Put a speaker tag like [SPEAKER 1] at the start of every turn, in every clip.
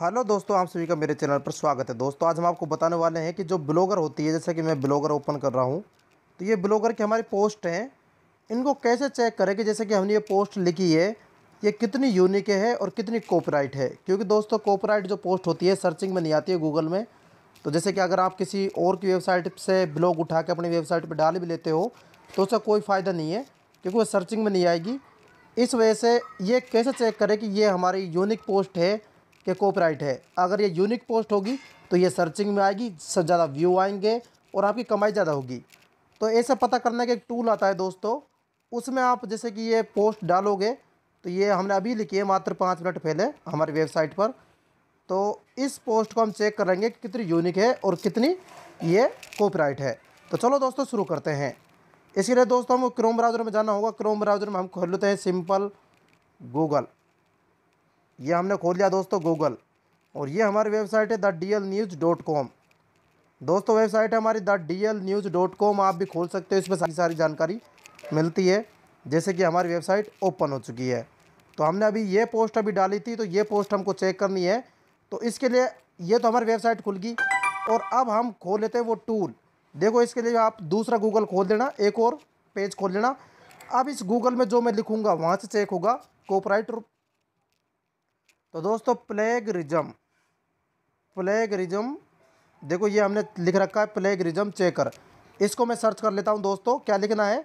[SPEAKER 1] hello दोस्तों आप सभी का मेरे चैनल पर स्वागत है दोस्तों आज हम आपको बताने वाले हैं कि जो ब्लॉगर होती है जैसे कि मैं ब्लॉगर ओपन कर रहा हूँ तो ये ब्लॉगर की हमारी पोस्ट हैं इनको कैसे चेक करें कि जैसे कि हमने ये पोस्ट लिखी है ये कितनी यूनिक है और कितनी कॉपराइट है क्योंकि दोस्तों कॉपराइट जो पोस्ट होती है सर्चिंग में नहीं आती है गूगल में तो जैसे कि अगर आप किसी और की वेबसाइट से ब्लॉग उठा के अपनी वेबसाइट पर डाल भी लेते हो तो उसका कोई फ़ायदा नहीं है क्योंकि वो सर्चिंग में नहीं आएगी इस वजह से ये कैसे चेक करें कि ये हमारी यूनिक पोस्ट है कि कॉपीराइट है अगर ये यूनिक पोस्ट होगी तो ये सर्चिंग में आएगी ज़्यादा व्यू आएंगे और आपकी कमाई ज़्यादा होगी तो ऐसे पता करने का एक टूल आता है दोस्तों उसमें आप जैसे कि ये पोस्ट डालोगे तो ये हमने अभी लिखी है मात्र पाँच मिनट पहले हमारी वेबसाइट पर तो इस पोस्ट को हम चेक करेंगे कि कितनी यूनिक है और कितनी ये कॉपीराइट है तो चलो दोस्तों शुरू करते हैं इसके लिए दोस्तों हमको क्रोम ब्राउज़र में जाना होगा क्रोम ब्राउज़र में हम खोल लेते हैं सिंपल गूगल ये हमने खोल लिया दोस्तों गूगल और ये हमारी वेबसाइट है the D L news dot com दोस्तों वेबसाइट है हमारी the D L news dot com आप भी खोल सकते हो इसमें सारी सारी जानकारी मिलती है जैसे कि हमारी वेबसाइट ओपन हो चुकी है तो हमने अभी ये पोस्ट अभी डाली थी तो ये पोस्ट हमको चेक करनी है तो इसके लिए ये तो हमारी वेबसाइट खुल गई और अब हम खोल लेते हैं वो टूल देखो इसके लिए आप दूसरा गूगल खोल देना एक और पेज खोल लेना अब इस गूगल में जो मैं लिखूँगा वहाँ से चेक होगा कॉपराइट तो दोस्तों प्लेग रिजम प्लेग रिजम देखो ये हमने लिख रखा है प्लेग रिजम चेकर इसको मैं सर्च कर लेता हूँ दोस्तों क्या लिखना है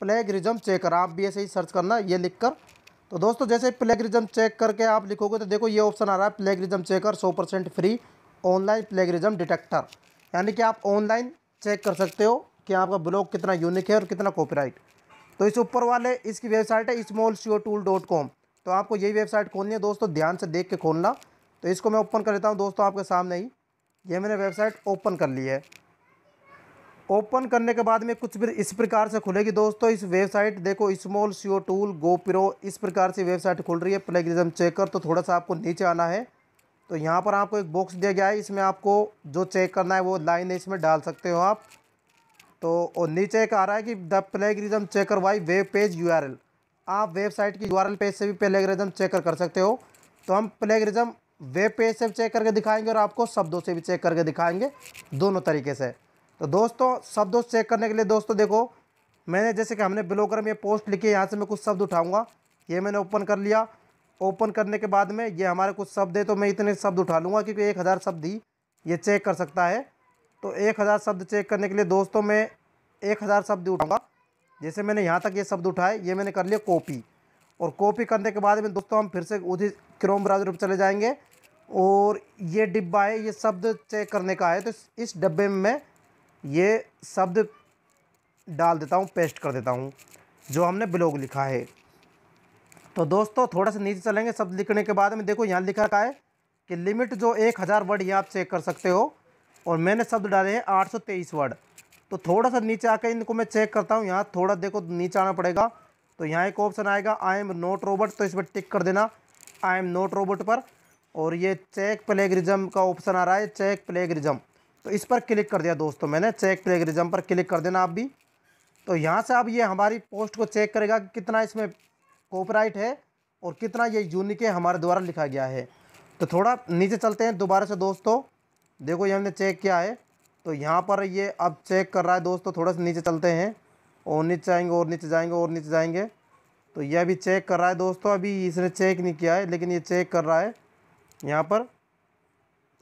[SPEAKER 1] प्लेग रिजम चेकर आप भी ऐसे ही सर्च करना ये लिख कर तो दोस्तों जैसे प्लेग रिजम चेक करके आप लिखोगे तो देखो ये ऑप्शन आ रहा है प्लेग रिजम चेकर सौ percent free online plagiarism detector यानी कि आप ऑनलाइन चेक कर सकते हो कि आपका ब्लॉग कितना यूनिक है और कितना कॉपीराइट तो इस ऊपर वाले इसकी वेबसाइट है small SEO tool dot com तो आपको यही वेबसाइट खोलनी है दोस्तों ध्यान से देख के खोलना तो इसको मैं ओपन कर देता हूँ दोस्तों आपके सामने ही ये मैंने वेबसाइट ओपन कर ली है ओपन करने के बाद में कुछ भी इस प्रकार से खुलेगी दोस्तों इस वेबसाइट देखो स्मॉल सीओ टूल गोप्रो इस प्रकार से वेबसाइट खुल रही है प्लेगरिज्म चेकर तो थोड़ा सा आपको नीचे आना है तो यहाँ पर आपको एक बॉक्स दिया गया है इसमें आपको जो चेक करना है वो लाइन इसमें डाल सकते हो आप तो और नीचे एक आ रहा है कि the plagiarism checker via web page L आप वेबसाइट की यूआरएल पेज से भी प्लेगरिज्म चेक कर सकते हो तो हम प्लेगरिज्म वेब पेज से भी चेक करके दिखाएंगे और आपको शब्दों से भी चेक करके दिखाएंगे दोनों तरीके से तो दोस्तों शब्दों से चेक करने के लिए दोस्तों देखो मैंने जैसे कि हमने ब्लॉगर में ये पोस्ट लिखी है यहाँ से मैं कुछ शब्द उठाऊँगा ये मैंने ओपन कर लिया ओपन करने के बाद में ये हमारे कुछ शब्द है तो मैं इतने शब्द उठा लूँगा क्योंकि एक हज़ार शब्द ही ये चेक कर सकता है तो एक हज़ार शब्द चेक करने के लिए दोस्तों मैं एक हज़ार शब्द उठाऊँगा जैसे मैंने यहाँ तक ये शब्द उठाए ये मैंने कर लिया कॉपी और कॉपी करने के बाद में दोस्तों हम फिर से उसी क्रोम ब्राउज़र पर चले जाएंगे और ये डिब्बा है ये शब्द चेक करने का है तो इस डब्बे में मैं ये शब्द डाल देता हूँ पेस्ट कर देता हूँ जो हमने ब्लॉग लिखा है तो दोस्तों थोड़ा सा नीचे चलेंगे शब्द लिखने के बाद में देखो यहाँ लिखा रखा है कि लिमिट जो एक हज़ार वर्ड ये आप चेक कर सकते हो और मैंने शब्द डाले हैं आठ सौ तेईस वर्ड तो थोड़ा सा नीचे आकर इनको मैं चेक करता हूँ यहाँ थोड़ा देखो नीचे आना पड़ेगा तो यहाँ एक ऑप्शन आएगा आई एम नोट रोबोट तो इस पर टिक कर देना आई एम नोट रोबोट पर और ये चेक प्लेगरिज्म का ऑप्शन आ रहा है चेक प्लेगरिज्म तो इस पर क्लिक कर दिया दोस्तों मैंने चेक प्लेगरिज्म पर क्लिक कर देना आप भी तो यहाँ से आप ये हमारी पोस्ट को चेक करेगा कि कितना इसमें कॉपराइट है और कितना ये यूनिक है हमारे द्वारा लिखा गया है तो थोड़ा नीचे चलते हैं दोबारा से दोस्तों देखो ये हमने चेक किया है तो यहाँ पर ये अब चेक कर रहा है दोस्तों थोड़ा सा नीचे चलते हैं और नीचे जाएंगे और नीचे जाएंगे और नीचे जाएंगे तो ये अभी चेक कर रहा है दोस्तों अभी इसने चेक नहीं किया है लेकिन ये चेक कर रहा है यहाँ पर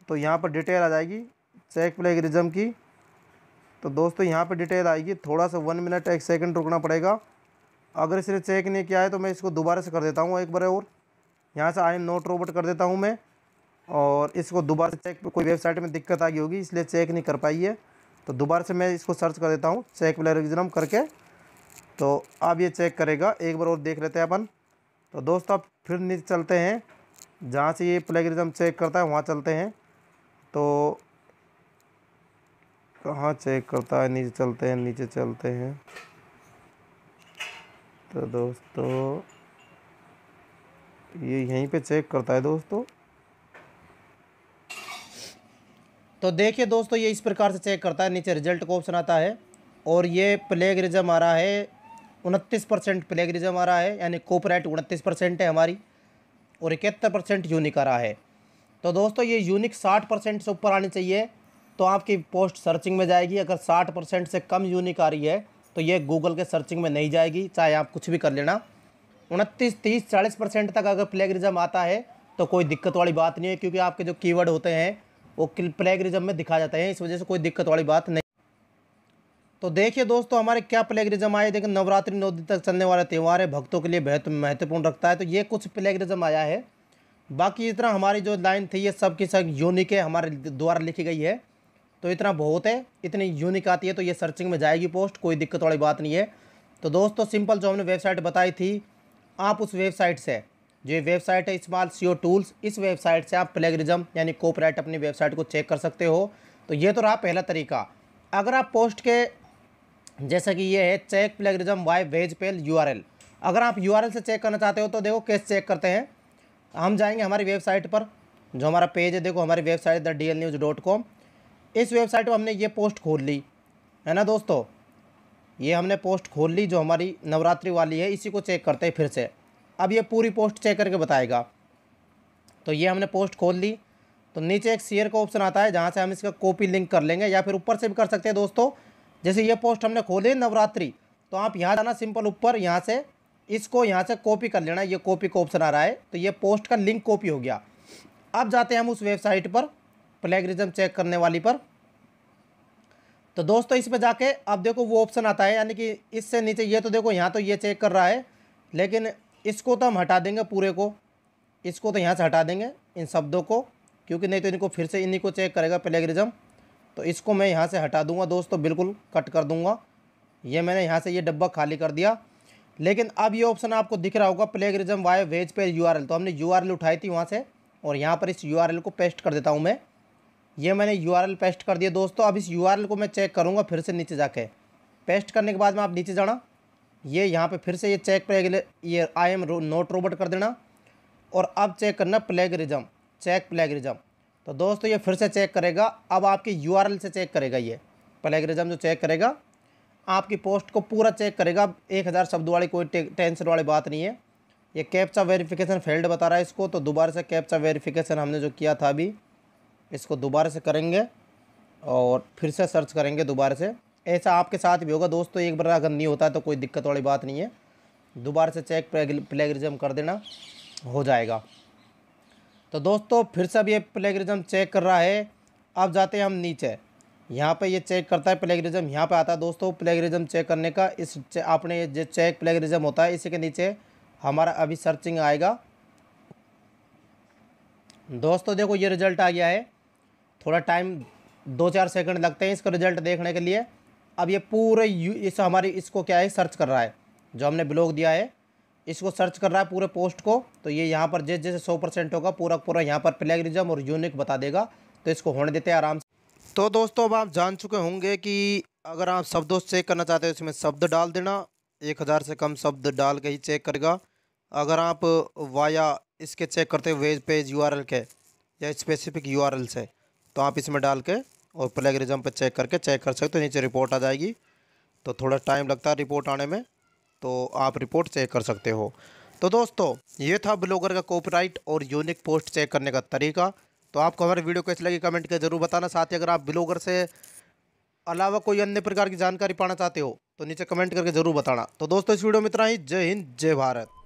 [SPEAKER 1] तो यहाँ पर डिटेल आ जाएगी चेक रिजम की तो दोस्तों यहाँ पर डिटेल आएगी थोड़ा सा वन मिनट एक सेकेंड रुकना पड़ेगा अगर इसने चेक नहीं किया है तो मैं इसको दोबारा से कर देता हूँ एक बार और यहाँ से आई एम नोट रोबोट कर देता हूँ मैं और इसको दोबारा चेक कोई वेबसाइट में दिक्कत आ गई होगी इसलिए चेक नहीं कर पाई है तो दोबारा से मैं इसको सर्च कर देता हूँ चेक प्लेरिज्म करके तो अब ये चेक करेगा एक बार और देख लेते हैं अपन तो दोस्तों आप फिर नीचे चलते हैं जहाँ से ये प्लेगरिज्म चेक करता है वहाँ चलते हैं तो कहाँ चेक करता है नीचे चलते हैं नीचे चलते हैं तो दोस्तों ये यहीं पे चेक करता है दोस्तों तो देखिए दोस्तों ये इस प्रकार से चेक करता है नीचे रिजल्ट को ऑप्शन आता है और ये प्लेगरिज्म आ रहा है उनतीस परसेंट प्लेगरिज्म आ रहा है यानी कॉपराइट उनतीस परसेंट है हमारी और इकहत्तर परसेंट यूनिक आ रहा है तो दोस्तों ये यूनिक साठ परसेंट से ऊपर आनी चाहिए तो आपकी पोस्ट सर्चिंग में जाएगी अगर साठ परसेंट से कम यूनिक आ रही है तो ये गूगल के सर्चिंग में नहीं जाएगी चाहे आप कुछ भी कर लेना उनतीस तीस चालीस परसेंट तक अगर प्लेगरिज्म आता है तो कोई दिक्कत वाली बात नहीं है क्योंकि आपके जो कीवर्ड होते हैं वो प्लेगरिज्म में दिखा जाता है इस वजह से कोई दिक्कत वाली बात नहीं तो देखिए दोस्तों हमारे क्या प्लेगरिज्म आए देखिए नवरात्रि नौ दिन तक चलने वाला त्यौहार है भक्तों के लिए बेहद महत्वपूर्ण रखता है तो ये कुछ प्लेगरिज्म आया है बाकी इतना हमारी जो लाइन थी ये सब की सब यूनिक है हमारे द्वारा लिखी गई है तो इतना बहुत है इतनी यूनिक आती है तो ये सर्चिंग में जाएगी पोस्ट कोई दिक्कत वाली बात नहीं है तो दोस्तों सिंपल जो हमने वेबसाइट बताई थी आप उस वेबसाइट से जो वेबसाइट है स्मॉल सीओ टूल्स इस वेबसाइट से आप प्लेगरिज्म यानी कॉपराइट अपनी वेबसाइट को चेक कर सकते हो तो ये तो रहा पहला तरीका अगर आप पोस्ट के जैसे कि ये है check plagiarism via web page U अगर आप यू से चेक करना चाहते हो तो देखो केस चेक करते हैं हम जाएंगे हमारी वेबसाइट पर जो हमारा पेज है देखो हमारी website the D L news dot com इस वेबसाइट पर हमने ये पोस्ट खोल ली है ना दोस्तों ये हमने पोस्ट खोल ली जो हमारी नवरात्रि वाली है इसी को चेक करते हैं फिर से अब ये पूरी पोस्ट चेक करके बताएगा तो ये हमने पोस्ट खोल ली तो नीचे एक शेयर का ऑप्शन आता है जहाँ से हम इसका कॉपी लिंक कर लेंगे या फिर ऊपर से भी कर सकते हैं दोस्तों जैसे ये पोस्ट हमने खोली नवरात्रि तो आप यहाँ जाना सिंपल ऊपर यहाँ से इसको यहाँ से कॉपी कर लेना ये कॉपी का ऑप्शन आ रहा है तो ये पोस्ट का लिंक कॉपी हो गया अब जाते हैं हम उस वेबसाइट पर प्लेगरिज्म चेक करने वाली पर तो दोस्तों इस पर जाके अब देखो वो ऑप्शन आता है यानी कि इससे नीचे ये तो देखो यहाँ तो ये चेक कर रहा है लेकिन इसको तो हम हटा देंगे पूरे को इसको तो यहाँ से हटा देंगे इन शब्दों को क्योंकि नहीं तो इनको फिर से इन्हीं को चेक करेगा प्लेगरिज्म तो इसको मैं यहाँ से हटा दूंगा दोस्तों बिल्कुल कट कर दूंगा ये मैंने यहाँ से ये डब्बा खाली कर दिया लेकिन अब ये ऑप्शन आपको दिख रहा होगा plagiarism via web page U तो हमने यू उठाई थी वहाँ से और यहाँ पर इस यू को पेस्ट कर देता हूँ मैं ये मैंने यू पेस्ट कर दिया दोस्तों अब इस यू को मैं चेक करूँगा फिर से नीचे जाके पेस्ट करने के बाद में आप नीचे जाना ये यहाँ पे फिर से ये चेक प्लेग ये आई एम रो, नोट रोबोट कर देना और अब चेक करना प्लेगरिज्म चेक प्लेगरिज्म तो दोस्तों ये फिर से चेक करेगा अब आपके यू से चेक करेगा ये प्लेगरिज्म जो चेक करेगा आपकी पोस्ट को पूरा चेक करेगा एक हज़ार शब्द वाली कोई टेंशन वाली बात नहीं है ये कैप्चा वेरिफिकेशन फेल्ड बता रहा है इसको तो दोबारा से कैप्चा वेरिफिकेशन हमने जो किया था अभी इसको दोबारा से करेंगे और फिर से सर्च करेंगे दोबारा से ऐसा आपके साथ भी होगा दोस्तों एक बार अगर नहीं होता तो कोई दिक्कत वाली बात नहीं है दोबारा से चेक प्लेगरिज्म कर देना हो जाएगा तो दोस्तों फिर से अब ये प्लेगरिज्म चेक कर रहा है अब जाते हैं हम नीचे यहाँ पे ये चेक करता है प्लेगरिज्म यहाँ पे आता है दोस्तों प्लेगरिज्म चेक करने का इस आपने जो चेक प्लेगरिज्म होता है इसी के नीचे हमारा अभी सर्चिंग आएगा दोस्तों देखो ये रिजल्ट आ गया है थोड़ा टाइम दो चार सेकंड लगते हैं इसका रिजल्ट देखने के लिए अब ये पूरे इस हमारे इसको क्या है सर्च कर रहा है जो हमने ब्लॉग दिया है इसको सर्च कर रहा है पूरे पोस्ट को तो ये यहाँ पर जैसे जैसे सौ परसेंट होगा पूरा पूरा यहाँ पर प्लेगरिज्म और यूनिक बता देगा तो इसको होने देते हैं आराम से तो दोस्तों अब आप जान चुके होंगे कि अगर आप शब्दों चेक करना चाहते हो इसमें शब्द डाल देना एक हज़ार से कम शब्द डाल के ही चेक करेगा अगर आप वाया इसके चेक करते वेज पेज यू के या स्पेसिफिक यू से तो आप इसमें डाल के और प्लेगरिज्म पर चेक करके चेक कर सकते हो नीचे रिपोर्ट आ जाएगी तो थोड़ा टाइम लगता है रिपोर्ट आने में तो आप रिपोर्ट चेक कर सकते हो तो दोस्तों ये था ब्लॉगर का कॉपीराइट और यूनिक पोस्ट चेक करने का तरीका तो आपको हमारे वीडियो कैसे लगी कमेंट कर जरूर बताना साथ ही अगर आप ब्लॉगर से अलावा कोई अन्य प्रकार की जानकारी पाना चाहते हो तो नीचे कमेंट करके जरूर बताना तो दोस्तों इस वीडियो में इतना ही जय हिंद जय भारत